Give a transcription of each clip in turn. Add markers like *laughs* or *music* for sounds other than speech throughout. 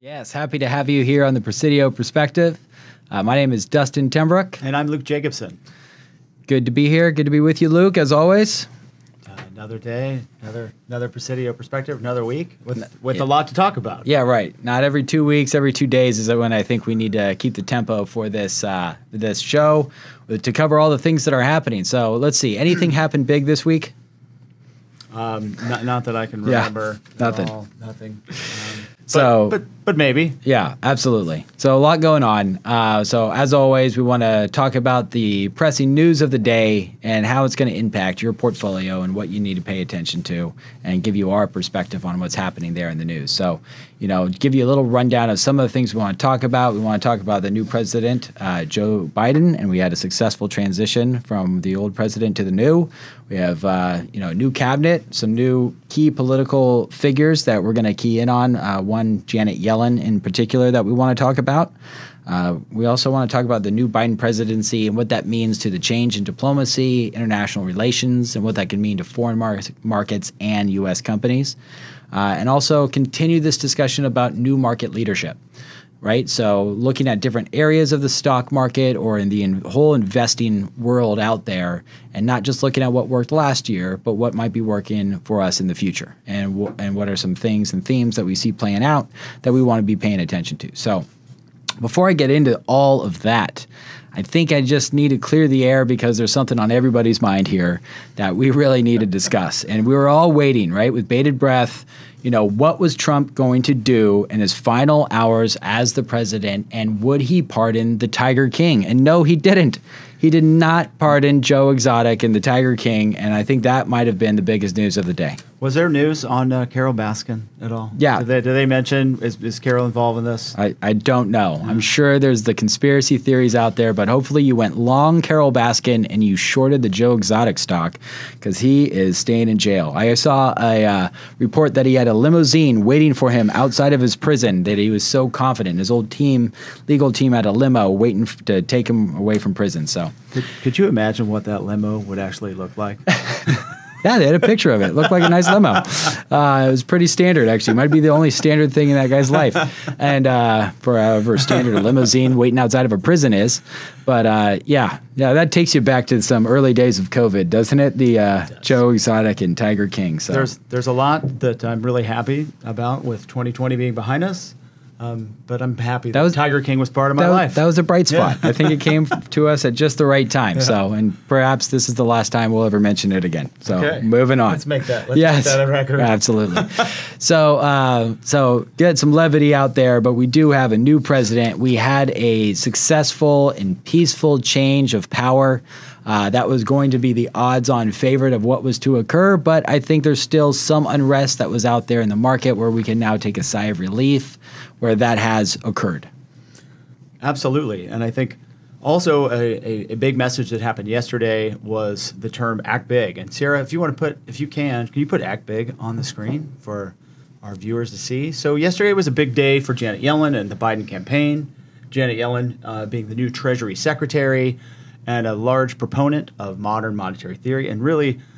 Yes, happy to have you here on the Presidio Perspective. Uh, my name is Dustin Tembrook. And I'm Luke Jacobson. Good to be here. Good to be with you, Luke, as always another day, another another Presidio perspective, another week with with yeah. a lot to talk about. Yeah, right. Not every two weeks, every two days is when I think we need to keep the tempo for this uh, this show to cover all the things that are happening. So let's see. Anything *clears throat* happened big this week? Um, not, not that I can remember. Yeah, nothing. All, nothing. So, but, but, but maybe. Yeah, absolutely. So a lot going on. Uh, so as always, we want to talk about the pressing news of the day and how it's going to impact your portfolio and what you need to pay attention to, and give you our perspective on what's happening there in the news. So you know, give you a little rundown of some of the things we want to talk about. We want to talk about the new president, uh, Joe Biden, and we had a successful transition from the old president to the new. We have, uh, you know, a new cabinet, some new key political figures that we're going to key in on. Uh, one, Janet Yellen in particular, that we want to talk about. Uh, we also want to talk about the new Biden presidency and what that means to the change in diplomacy, international relations, and what that can mean to foreign mar- markets and U.S. companies uh, and also continue this discussion about new market leadership right? So looking at different areas of the stock market or in the in whole investing world out there, and not just looking at what worked last year, but what might be working for us in the future, and and what are some things and themes that we see playing out that we want to be paying attention to. So before I get into all of that. I think I just need to clear the air because there's something on everybody's mind here that we really need to discuss. And we were all waiting, right, with bated breath, you know, what was Trump going to do in his final hours as the president and would he pardon the Tiger King? And no, he didn't. He did not pardon Joe Exotic and the Tiger King. And I think that might have been the biggest news of the day. Was there news on uh, Carol Baskin at all? Yeah. Did they, did they, mention is, is Carol involved in this? I, I don't know. I'm sure there's the conspiracy theories out there, but hopefully you went long Carol Baskin and you shorted the Joe Exotic stock because he is staying in jail. I saw a uh, report that he had a limousine waiting for him outside of his prison. That he was so confident. His old team, legal team, had a limo waiting f- to take him away from prison. So could, could you imagine what that limo would actually look like? *laughs* Yeah, they had a picture of it. it looked like a nice limo. Uh, it was pretty standard, actually. Might be the only standard thing in that guy's life. And uh, for however standard a limousine waiting outside of a prison is. But uh, yeah, yeah, that takes you back to some early days of COVID, doesn't it? The uh, it Joe Exotic and Tiger King. So. There's there's a lot that I'm really happy about with 2020 being behind us. Um, but I'm happy that, that was, Tiger King was part of my that, life. That was a bright spot. Yeah. I think it came *laughs* to us at just the right time. Yeah. So, and perhaps this is the last time we'll ever mention it again. So, okay. moving on. Let's make that. Let's yes, that record. Absolutely. *laughs* so, uh, so get some levity out there, but we do have a new president. We had a successful and peaceful change of power. Uh, that was going to be the odds on favorite of what was to occur, but I think there's still some unrest that was out there in the market where we can now take a sigh of relief where that has occurred. Absolutely. And I think also a, a, a, big message that happened yesterday was the term act big. And Sarah, if you want to put, if you can, can you put act big on the screen for our viewers to see? So yesterday was a big day for Janet Yellen and the Biden campaign. Janet Yellen uh, being the new Treasury Secretary and a large proponent of modern monetary theory and really –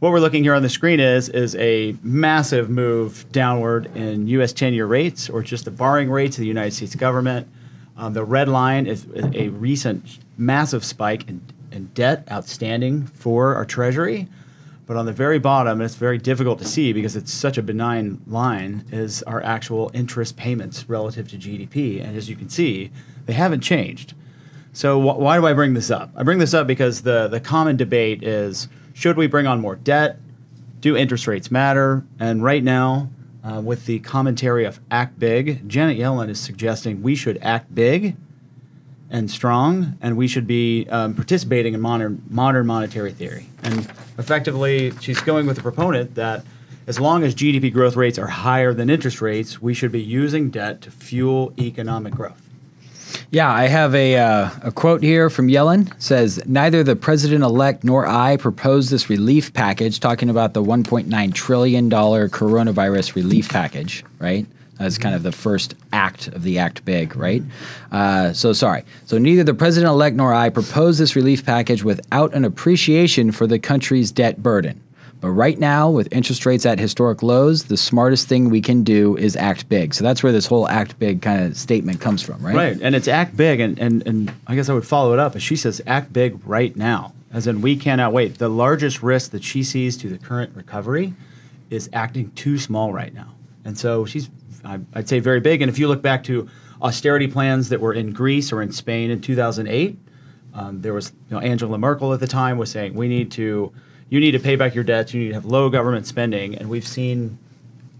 what we're looking here on the screen is is a massive move downward in U.S. ten-year rates, or just the borrowing rates of the United States government. Um, the red line is a recent massive spike in, in debt outstanding for our Treasury. But on the very bottom, and it's very difficult to see because it's such a benign line, is our actual interest payments relative to GDP. And as you can see, they haven't changed. So wh- why do I bring this up? I bring this up because the the common debate is should we bring on more debt? Do interest rates matter? And right now, uh, with the commentary of Act Big, Janet Yellen is suggesting we should act big and strong, and we should be um, participating in modern, modern monetary theory. And effectively, she's going with the proponent that as long as GDP growth rates are higher than interest rates, we should be using debt to fuel economic growth. Yeah, I have a, uh, a quote here from Yellen says neither the president elect nor I proposed this relief package talking about the 1.9 trillion dollar coronavirus relief package, right? That's kind of the first act of the act big, right? Uh, so sorry. So neither the president elect nor I proposed this relief package without an appreciation for the country's debt burden. But right now, with interest rates at historic lows, the smartest thing we can do is act big. So that's where this whole act big kind of statement comes from, right? Right. And it's act big. And, and, and I guess I would follow it up. she says, act big right now, as in we cannot wait. The largest risk that she sees to the current recovery is acting too small right now. And so she's, I'd say, very big. And if you look back to austerity plans that were in Greece or in Spain in 2008, um, there was you know, Angela Merkel at the time was saying we need to you need to pay back your debts, you need to have low government spending. And we've seen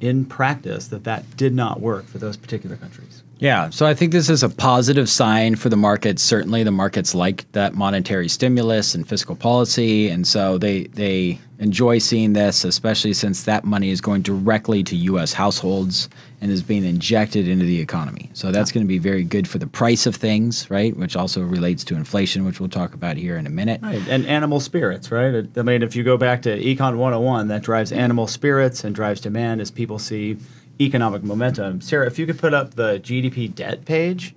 in practice that that did not work for those particular countries. Yeah, so I think this is a positive sign for the markets. Certainly, the markets like that monetary stimulus and fiscal policy, and so they they enjoy seeing this, especially since that money is going directly to U.S. households and is being injected into the economy. So that's going to be very good for the price of things, right? Which also relates to inflation, which we'll talk about here in a minute. Right. And animal spirits, right? I mean, if you go back to Econ 101, that drives animal spirits and drives demand as people see economic momentum. Sarah, if you could put up the GDP debt page.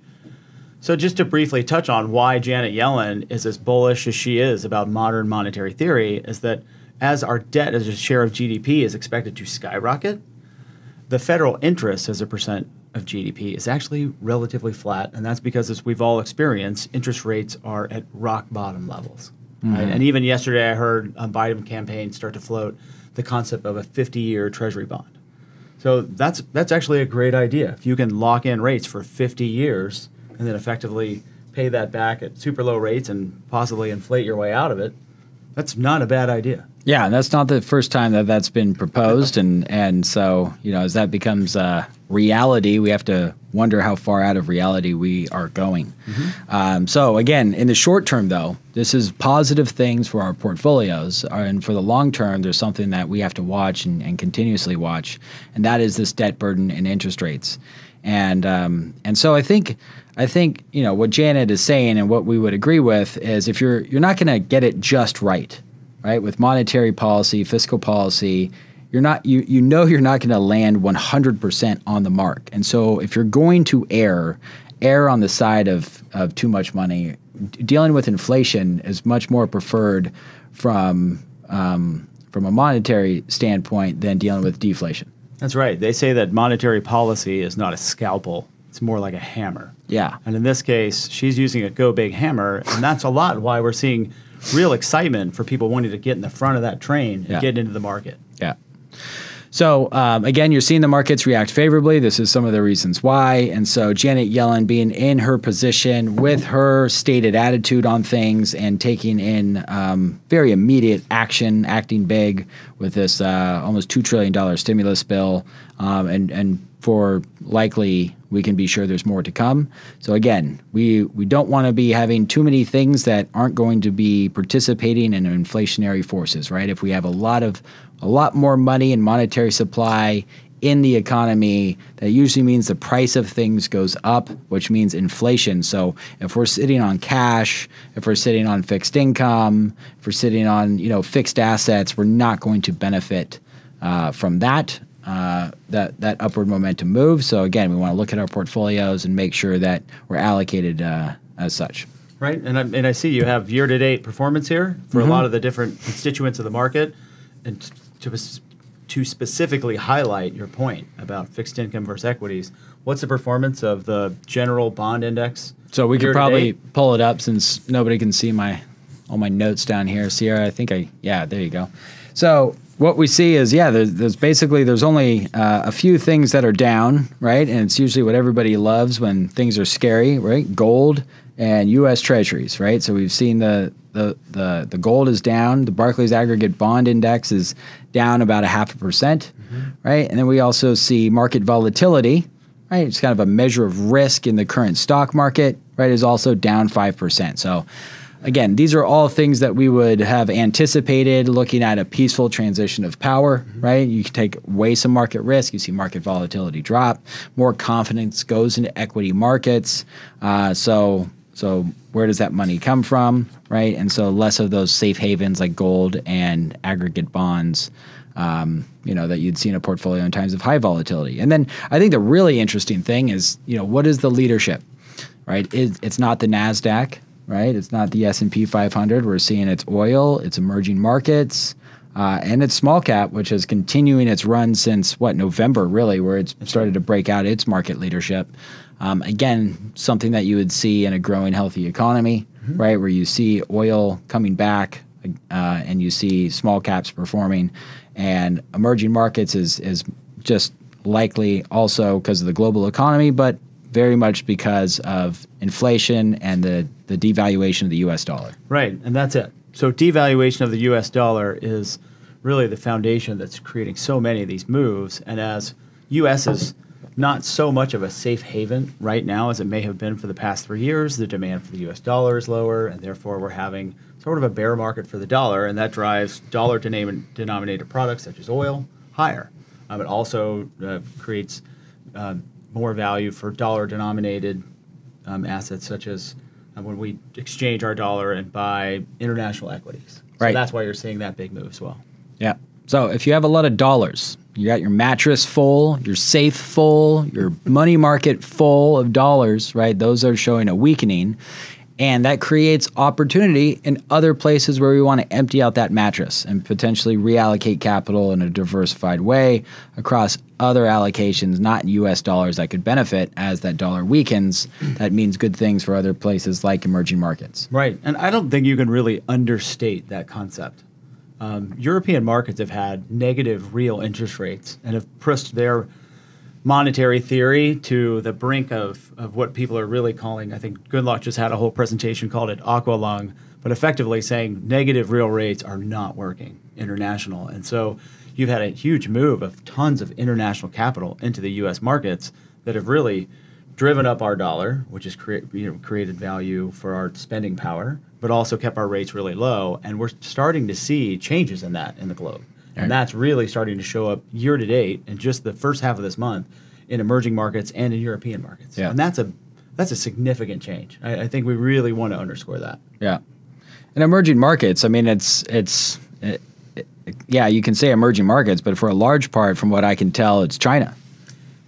So, just to briefly touch on why Janet Yellen is as bullish as she is about modern monetary theory, is that as our debt as a share of GDP is expected to skyrocket, the federal interest as a percent of GDP is actually relatively flat, and that's because, as we've all experienced, interest rates are at rock bottom levels. Mm-hmm. Right? And even yesterday, I heard a Biden campaign start to float the concept of a 50-year Treasury bond. So that's that's actually a great idea. If you can lock in rates for 50 years and then effectively pay that back at super low rates and possibly inflate your way out of it, that's not a bad idea. Yeah, that's not the first time that that's been proposed, and and so you know as that becomes a reality, we have to wonder how far out of reality we are going. Mm-hmm. Um, so again, in the short term, though, this is positive things for our portfolios, uh, and for the long term, there's something that we have to watch and, and continuously watch, and that is this debt burden and interest rates, and um, and so I think. I think you know what Janet is saying, and what we would agree with is if you're you're not going to get it just right, right? With monetary policy, fiscal policy, you're not you you know you're not going to land 100% on the mark. And so if you're going to err, err on the side of of too much money. Dealing with inflation is much more preferred from um, from a monetary standpoint than dealing with deflation. That's right. They say that monetary policy is not a scalpel; it's more like a hammer. Yeah. And in this case, she's using a go big hammer, and that's a lot why we're seeing real excitement for people wanting to get in the front of that train and yeah. get into the market. Yeah. So um, again, you're seeing the markets react favorably. This is some of the reasons why. And so Janet Yellen being in her position with her stated attitude on things and taking in um, very immediate action, acting big with this uh, almost two trillion dollar stimulus bill, um, and and for likely we can be sure there's more to come. So again, we we don't want to be having too many things that aren't going to be participating in inflationary forces, right? If we have a lot of a lot more money and monetary supply in the economy, that usually means the price of things goes up, which means inflation. So if we're sitting on cash, if we're sitting on fixed income, if we're sitting on you know fixed assets, we're not going to benefit uh, from that. Uh, that that upward momentum move. So again, we want to look at our portfolios and make sure that we're allocated uh, as such. Right, and I, and I see you have year to date performance here for mm-hmm. a lot of the different constituents of the market, and to to specifically highlight your point about fixed income versus equities, what's the performance of the general bond index? So we could probably date? pull it up since nobody can see my all my notes down here. Sierra, I think I yeah, there you go. So what we see is yeah, there's, there's basically there's only uh, a few things that are down, right? And it's usually what everybody loves when things are scary, right? Gold, and U.S. Treasuries, right? So we've seen the the the, the gold is down. The Barclays Aggregate Bond Index is down about a half a percent, mm-hmm. right? And then we also see market volatility, right? It's kind of a measure of risk in the current stock market, right? Is also down five percent. So. Again, these are all things that we would have anticipated looking at a peaceful transition of power, mm-hmm. right? You take away some market risk, you see market volatility drop, more confidence goes into equity markets. Uh, so so where does that money come from, right? And so less of those safe havens like gold and aggregate bonds, um, you know, that you'd see in a portfolio in times of high volatility. And then I think the really interesting thing is, you know, what is the leadership, right? it's not the Nasdaq, right? It's not the S and P 500. We're seeing it's oil, it's emerging markets. Uh, and it's small cap, which is continuing its run since what November, really, where it's started to break out its market leadership. Um, again, something that you would see in a growing, healthy economy, mm-hmm. right, where you see oil coming back uh, and you see small caps performing, and emerging markets is is just likely also because of the global economy, but very much because of inflation and the the devaluation of the U.S. dollar. Right, and that's it so devaluation of the U.S. dollar is really the foundation that's creating so many of these moves. And as U.S. is not so much of a safe haven right now as it may have been for the past three years, the demand for the U.S. dollar is lower, and therefore we're having sort of a bear market for the dollar, and that drives dollar denominated products such as oil higher. Um, it also uh, creates um, more value for dollar denominated um, assets such as when we exchange our dollar and buy international equities. So right. that's why you're seeing that big move as well. Yeah. So if you have a lot of dollars, you got your mattress full, your safe full, your money market full of dollars, right? Those are showing a weakening. And that creates opportunity in other places where we want to empty out that mattress and potentially reallocate capital in a diversified way across other allocations, not US dollars that could benefit as that dollar weakens. *clears throat* That means good things for other places like emerging markets. Right. And I don't think you can really understate that concept. Um, European markets have had negative real interest rates and have pushed their monetary theory to the brink of, of what people are really calling. I think Goodluck just had a whole presentation called it Aqua Lung, but effectively saying negative real rates are not working international. And so you've had a huge move of tons of international capital into the US markets that have really driven up our dollar, which has you know, created value for our spending power, but also kept our rates really low. And we're starting to see changes in that in the globe. And that's really starting to show up year to date and just the first half of this month in emerging markets and in European markets. Yeah. And that's a that's a significant change. I, I think we really want to underscore that. Yeah. In emerging markets, I mean, it's it's it, yeah, you can say emerging markets, but for a large part, from what I can tell, it's China.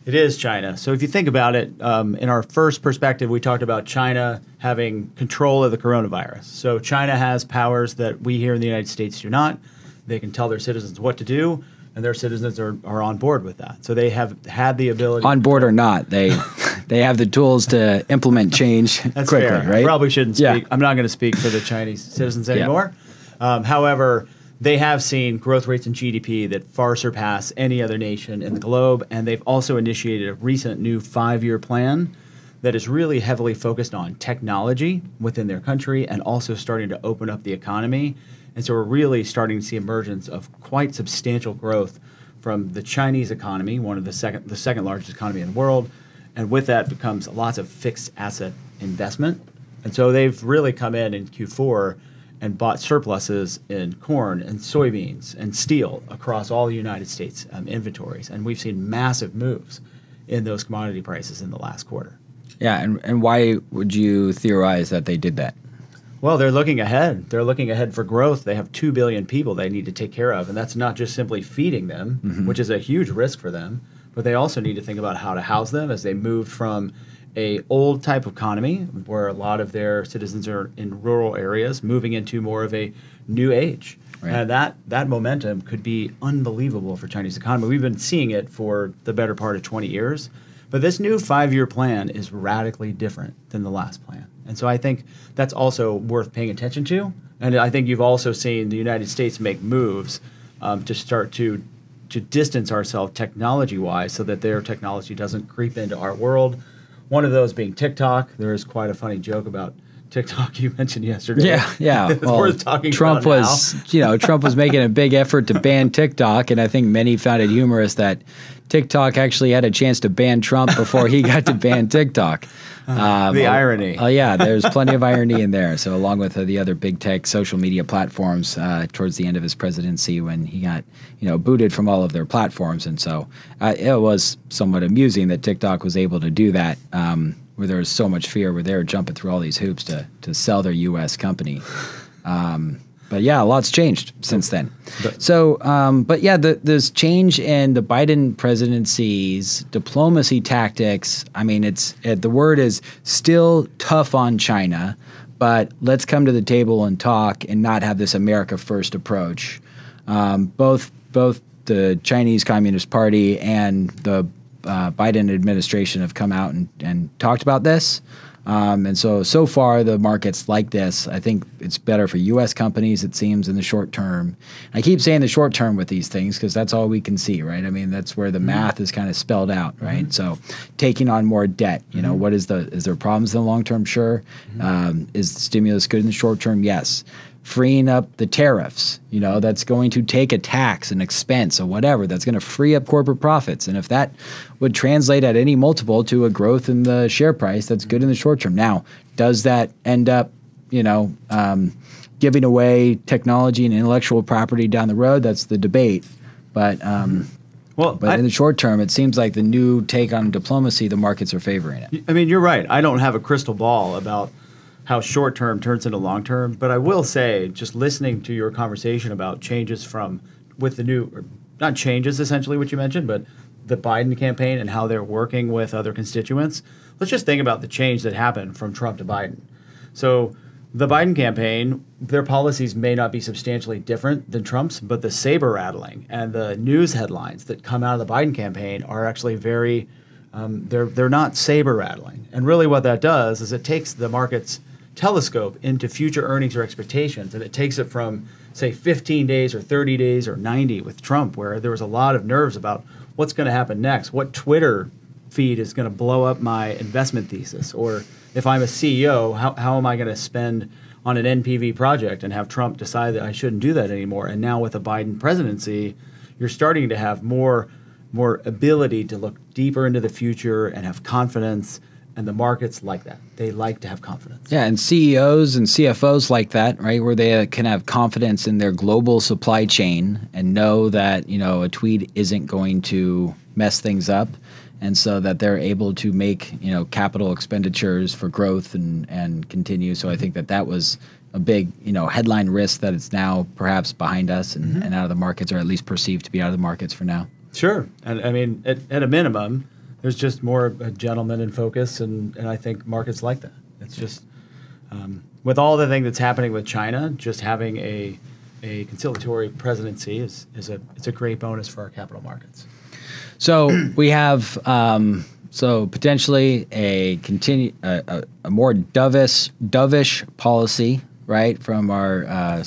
It is China. So if you think about it, um, in our first perspective, we talked about China having control of the coronavirus. So China has powers that we here in the United States do not. They can tell their citizens what to do, and their citizens are, are on board with that. So they have had the ability on board or not, they *laughs* *laughs* they have the tools to implement change That's quickly, fair. right? I probably shouldn't speak. Yeah. I'm not going to speak for the Chinese citizens anymore. Yeah. Um, however, they have seen growth rates in GDP that far surpass any other nation in the globe, and they've also initiated a recent new five-year plan that is really heavily focused on technology within their country and also starting to open up the economy and so we're really starting to see emergence of quite substantial growth from the Chinese economy, one of the second the second largest economy in the world, and with that becomes lots of fixed asset investment. And so they've really come in in Q4 and bought surpluses in corn and soybeans and steel across all the United States um, inventories. And we've seen massive moves in those commodity prices in the last quarter. Yeah, and, and why would you theorize that they did that? Well, they're looking ahead. They're looking ahead for growth. They have 2 billion people they need to take care of. And that's not just simply feeding them, mm-hmm. which is a huge risk for them, but they also need to think about how to house them as they move from a old type of economy where a lot of their citizens are in rural areas moving into more of a new age. Right. And that that momentum could be unbelievable for Chinese economy. We've been seeing it for the better part of 20 years. But this new 5-year plan is radically different than the last plan. And so I think that's also worth paying attention to. And I think you've also seen the United States make moves um, to start to to distance ourselves technology wise so that their technology doesn't creep into our world. One of those being TikTok. There is quite a funny joke about TikTok you mentioned yesterday. Yeah, yeah. *laughs* it's well, worth talking Trump was, you know, Trump was making a big effort to ban TikTok, and I think many found it humorous that TikTok actually had a chance to ban Trump before he got to ban TikTok. *laughs* Um, the irony. Oh, uh, yeah, there's plenty of irony in there. So, along with uh, the other big tech social media platforms, uh, towards the end of his presidency, when he got you know booted from all of their platforms, and so uh, it was somewhat amusing that TikTok was able to do that. Um, where there was so much fear, where they were jumping through all these hoops to to sell their U.S. company. Um, but yeah, a lot's changed since then. But, so, um, but yeah, the, this change in the Biden presidency's diplomacy tactics. I mean, it's it, the word is still tough on China, but let's come to the table and talk, and not have this America first approach. Um, both both the Chinese Communist Party and the uh, Biden administration have come out and, and talked about this. Um, and so, so far, the markets like this, I think it's better for U.S. companies, it seems, in the short term. I keep saying the short term with these things because that's all we can see, right? I mean, that's where the mm-hmm. math is kind of spelled out, mm-hmm. right? Mm-hmm. So, taking on more debt, you know, mm-hmm. what is the, is there problems in the long term? Sure. Mm-hmm. Um, is the stimulus good in the short term? Yes freeing up the tariffs, you know, that's going to take a tax, an expense, or whatever, that's going to free up corporate profits. And if that would translate at any multiple to a growth in the share price, that's good in the short term. Now, does that end up, you know, um, giving away technology and intellectual property down the road? That's the debate. But, um, well, but I, in the short term, it seems like the new take on diplomacy, the markets are favoring it. I mean, you're right. I don't have a crystal ball about – how short term turns into long term. But I will say, just listening to your conversation about changes from with the new, not changes essentially what you mentioned, but the Biden campaign and how they're working with other constituents. Let's just think about the change that happened from Trump to Biden. So the Biden campaign, their policies may not be substantially different than Trump's, but the saber rattling and the news headlines that come out of the Biden campaign are actually very um, they're they're not saber rattling. And really, what that does is it takes the markets telescope into future earnings or expectations. And it takes it from, say, 15 days or 30 days or 90 with Trump, where there was a lot of nerves about what's going to happen next, what Twitter feed is going to blow up my investment thesis, or if I'm a CEO, how, how am I going to spend on an NPV project and have Trump decide that I shouldn't do that anymore? And now with a Biden presidency, you're starting to have more more ability to look deeper into the future and have confidence and the markets like that. They like to have confidence. Yeah, and CEOs and CFOs like that, right? Where they uh, can have confidence in their global supply chain and know that you know a tweet isn't going to mess things up, and so that they're able to make you know capital expenditures for growth and and continue. So I think that that was a big you know headline risk that it's now perhaps behind us and, mm-hmm. and out of the markets, or at least perceived to be out of the markets for now. Sure, and I mean at, at a minimum there's just more a gentleman in focus, and, and I think markets like that. It's just um, with all the thing that's happening with China, just having a a conciliatory presidency is, is a it's a great bonus for our capital markets. So *clears throat* we have um, so potentially a continue a, a, a, more dovish dovish policy, right, from our uh,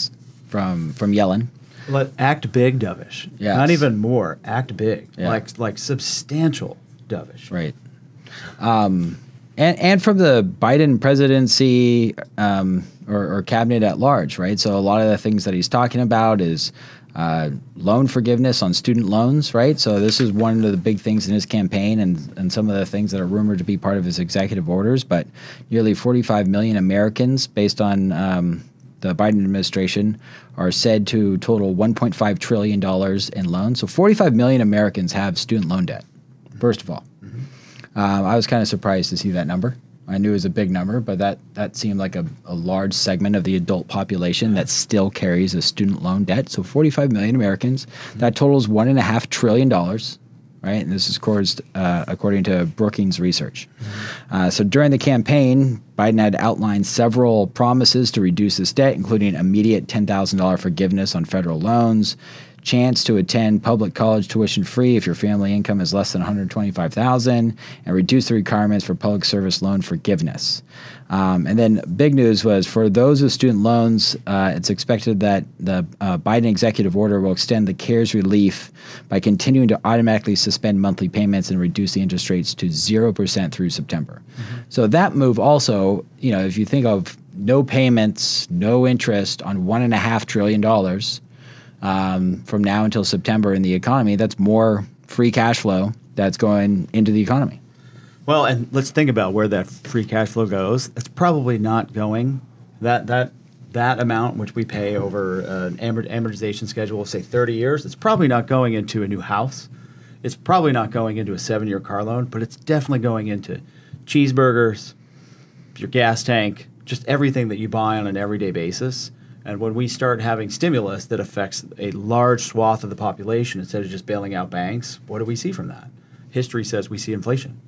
from from Yellen. Let act big dovish. Not even more. Act big. Yeah. Like like substantial dovish. Right. Um, and, and from the Biden presidency um, or, or, cabinet at large, right? So a lot of the things that he's talking about is uh, loan forgiveness on student loans, right? So this is one of the big things in his campaign, and and some of the things that are rumored to be part of his executive orders. But nearly 45 million Americans, based on um, the Biden administration, are said to total 1.5 trillion dollars in loans. So 45 million Americans have student loan debt first of all. Mm-hmm. Um, I was kind of surprised to see that number. I knew it was a big number, but that, that seemed like a, a large segment of the adult population that still carries a student loan debt. So 45 million Americans. Mm-hmm. That totals $1.5 trillion, right? And this is caused, uh, according to Brookings Research. Mm-hmm. Uh, so during the campaign, Biden had outlined several promises to reduce this debt, including immediate $10,000 forgiveness on federal loans, chance to attend public college tuition free if your family income is less than 125,000, and reduce the requirements for public service loan forgiveness. Um, and then big news was for those with student loans, uh, it's expected that the uh, Biden executive order will extend the CARES relief by continuing to automatically suspend monthly payments and reduce the interest rates to 0% through September. Mm-hmm. So that move also, you know, if you think of no payments, no interest on $1.5 trillion um, from now until September in the economy, that's more free cash flow that's going into the economy. Well, and let's think about where that free cash flow goes. It's probably not going that that that amount which we pay over an amortization schedule, say 30 years. It's probably not going into a new house. It's probably not going into a seven-year car loan, but it's definitely going into cheeseburgers, your gas tank, just everything that you buy on an everyday basis. And when we start having stimulus that affects a large swath of the population instead of just bailing out banks, what do we see from that? History says we see inflation.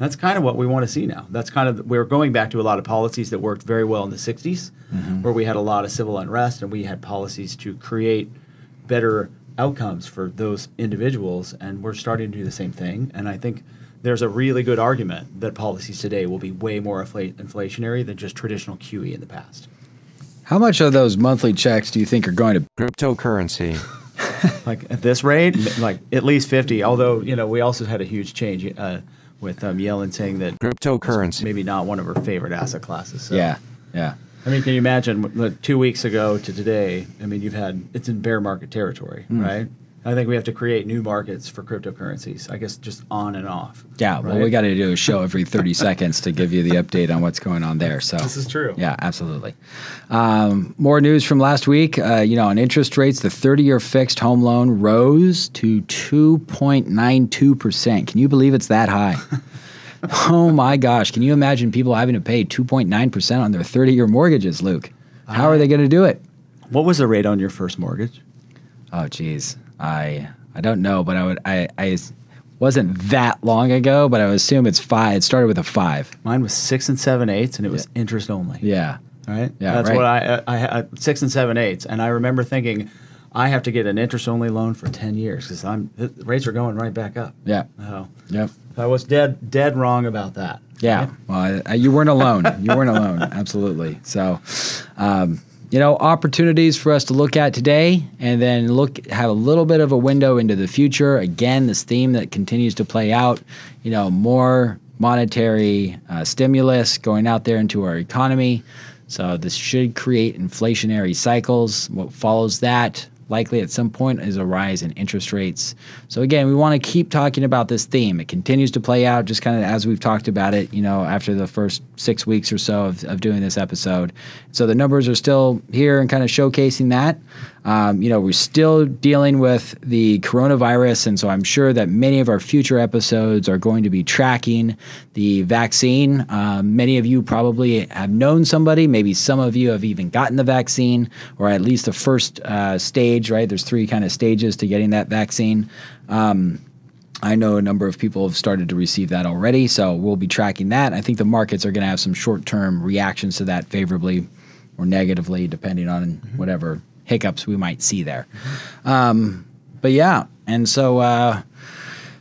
That's kind of what we want to see now. That's kind of we're going back to a lot of policies that worked very well in the 60s, mm-hmm. where we had a lot of civil unrest and we had policies to create better outcomes for those individuals. And we're starting to do the same thing. And I think there's a really good argument that policies today will be way more inflationary than just traditional QE in the past. How much of those monthly checks do you think are going to cryptocurrency? *laughs* like at this rate, like at least 50. Although, you know, we also had a huge change uh, with um, Yellen saying that cryptocurrency maybe not one of her favorite asset classes. So. Yeah. Yeah. I mean, can you imagine like, two weeks ago to today? I mean, you've had it's in bear market territory, mm. right? I think we have to create new markets for cryptocurrencies. I guess just on and off. Yeah, right? well, we got to do a show every 30 *laughs* seconds to give you the update on what's going on there. So this is true. Yeah, absolutely. Um, more news from last week. Uh, you know, on interest rates, the 30-year fixed home loan rose to 2.92 percent. Can you believe it's that high? *laughs* oh my gosh! Can you imagine people having to pay 2.9 percent on their 30-year mortgages, Luke? How uh, are they going to do it? What was the rate on your first mortgage? Oh, geez. I I don't know, but I would I I wasn't that long ago, but I would assume it's five. It started with a five. Mine was six and seven eighths, and it was interest only. Yeah. right. Yeah. That's right. what I, uh, I, I uh, six and seven eighths, and I remember thinking. I have to get an interest-only loan for ten years because I'm rates are going right back up. Yeah. Oh. Yep. I was dead dead wrong about that. Yeah. Right? Well, I, I, you weren't alone. you weren't alone. Absolutely. So, um, you know, opportunities for us to look at today and then look have a little bit of a window into the future. Again, this theme that continues to play out, you know, more monetary uh, stimulus going out there into our economy. So this should create inflationary cycles. What follows that likely at some point is a rise in interest rates. So again, we want to keep talking about this theme. It continues to play out just kind of as we've talked about it, you know, after the first six weeks or so of, of doing this episode. So the numbers are still here and kind of showcasing that. Um, you know, we're still dealing with the coronavirus, and so I'm sure that many of our future episodes are going to be tracking the vaccine. Uh, many of you probably have known somebody, maybe some of you have even gotten the vaccine, or at least the first uh, stage, right? There's three kind of stages to getting that vaccine. Um, I know a number of people have started to receive that already, so we'll be tracking that. I think the markets are going to have some short term reactions to that favorably or negatively, depending on mm-hmm. whatever hiccups we might see there. Mm-hmm. Um, but yeah, and so. Uh,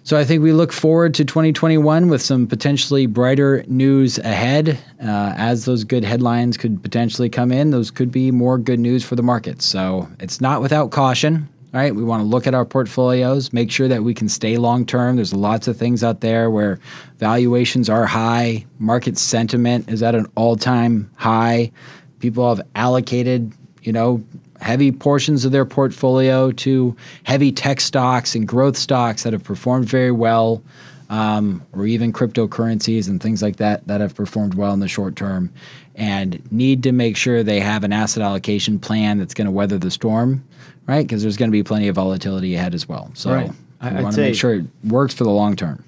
so I think we look forward to 2021 with some potentially brighter news ahead. Uh, as those good headlines could potentially come in, those could be more good news for the markets. So it's not without caution right? We want to look at our portfolios, make sure that we can stay long term. There's lots of things out there where valuations are high, market sentiment is at an all time high. People have allocated, you know, heavy portions of their portfolio to heavy tech stocks and growth stocks that have performed very well. Um, or even cryptocurrencies and things like that that have performed well in the short term and need to make sure they have an asset allocation plan that's going to weather the storm, right? Because there's going to be plenty of volatility ahead as well. So right. I want to make sure it works for the long term.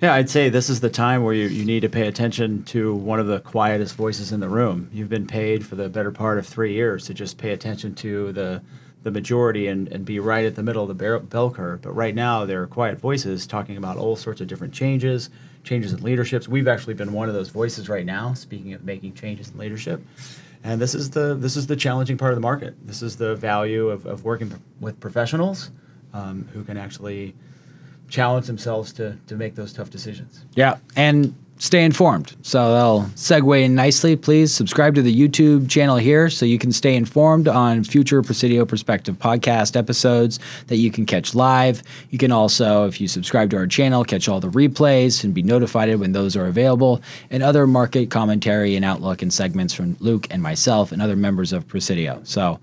Yeah, I'd say this is the time where you, you need to pay attention to one of the quietest voices in the room. You've been paid for the better part of three years to just pay attention to the the majority and, and be right at the middle of the bell curve. But right now, there are quiet voices talking about all sorts of different changes, changes in leaderships. We've actually been one of those voices right now, speaking of making changes in leadership. And this is the this is the challenging part of the market. This is the value of, of working with professionals um, who can actually challenge themselves to to make those tough decisions. Yeah, and stay informed. So that'll segue in nicely. Please subscribe to the YouTube channel here so you can stay informed on future Presidio Perspective podcast episodes that you can catch live. You can also, if you subscribe to our channel, catch all the replays and be notified when those are available, and other market commentary and outlook and segments from Luke and myself and other members of Presidio. So,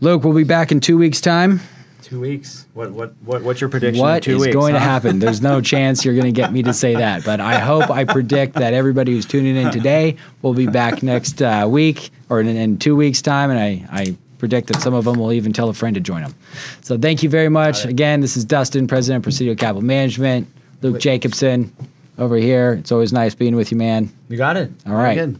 Luke, we'll be back in two weeks' time two weeks. What what what what's your prediction? What is weeks, going huh? to happen? There's no *laughs* chance you're going to get me to say that, but I hope I predict that everybody who's tuning in today will be back next uh, week or in, in, two weeks' time, and I. I predict that some of them will even tell a friend to join them. So thank you very much. Again, this is Dustin, President of Presidio Capital Management. Luke Wait. Jacobson over here. It's always nice being with you, man. You got it. All right.